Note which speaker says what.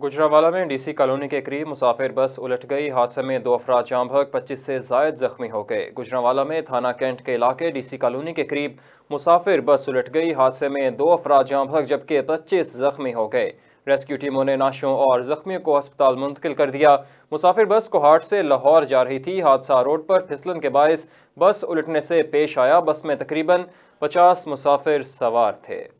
Speaker 1: गुजरावाला में DC colony के करीब मुसाफिर बस उलट गई हादसे में दो अफराद जाम भग पच्चीस से जायद जख्मी हो गए गुजरावाला में थाना कैंट के इलाके डीसी कॉलोनी के करीब मुसाफिर बस उलट गई हादसे में दो अफराद जाम भग जबकि पच्चीस जख्मी हो गए रेस्क्यू टीमों ने नाशों और जख्मियों को अस्पताल मुंतकिल कर दिया मुसाफिर बस कोहाट से लाहौर जा रही थी हादसा रोड पर फिसलन के बायस बस उलटने से पेश आया बस में तकरीबन पचास मुसाफिर सवार थे